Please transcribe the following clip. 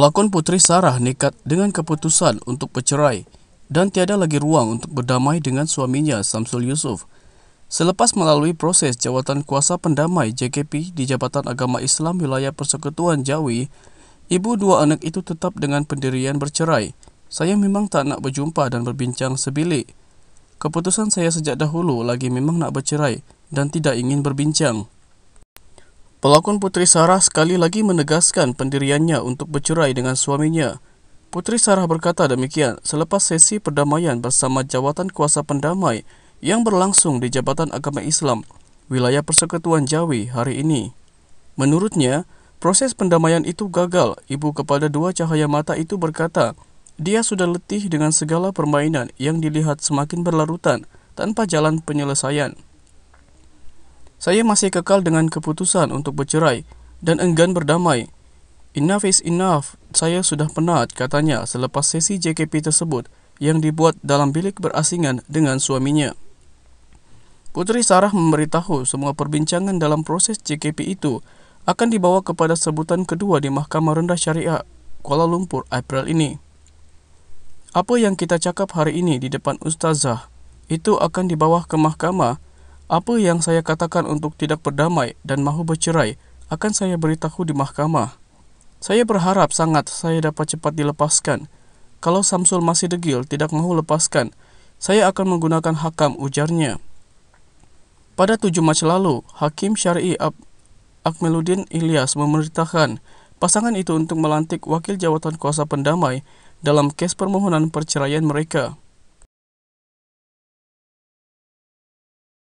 Pelakon Puteri Sarah nekat dengan keputusan untuk bercerai dan tiada lagi ruang untuk berdamai dengan suaminya Samsul Yusof selepas melalui proses jawatan kuasa pendamai JKP di Jabatan Agama Islam Wilayah Persekutuan Jawi ibu dua anak itu tetap dengan pendirian bercerai saya memang tak nak berjumpa dan berbincang sebilik keputusan saya sejak dahulu lagi memang nak bercerai dan tidak ingin berbincang Pelakon Puteri Sarah sekali lagi menegaskan pendiriannya untuk bercerai dengan suaminya. Puteri Sarah berkata demikian selepas sesi perdamaian bersama Jawatan Kuasa Pendamai yang berlangsung di Jabatan Agama Islam, Wilayah Persekutuan Jawi hari ini. Menurutnya, proses pendamaian itu gagal. Ibu kepada dua cahaya mata itu berkata, dia sudah letih dengan segala permainan yang dilihat semakin berlarutan tanpa jalan penyelesaian. Saya masih kekal dengan keputusan untuk bercerai dan enggan berdamai. Enough is enough, saya sudah penat, katanya selepas sesi JKP tersebut yang dibuat dalam bilik berasingan dengan suaminya. Putri Sarah memberitahu semua perbincangan dalam proses JKP itu akan dibawa kepada sebutan kedua di Mahkamah Rendah Syariah Kuala Lumpur April ini. Apa yang kita cakap hari ini di depan Ustazah itu akan dibawa ke Mahkamah apa yang saya katakan untuk tidak berdamai dan mahu bercerai akan saya beritahu di mahkamah. Saya berharap sangat saya dapat cepat dilepaskan. Kalau Samsul masih degil tidak mahu lepaskan, saya akan menggunakan hakam ujarnya. Pada 7 Mac lalu, Hakim Syari Ab Akmeluddin Ilyas memerintahkan pasangan itu untuk melantik wakil jawatan kuasa pendamai dalam kes permohonan perceraian mereka.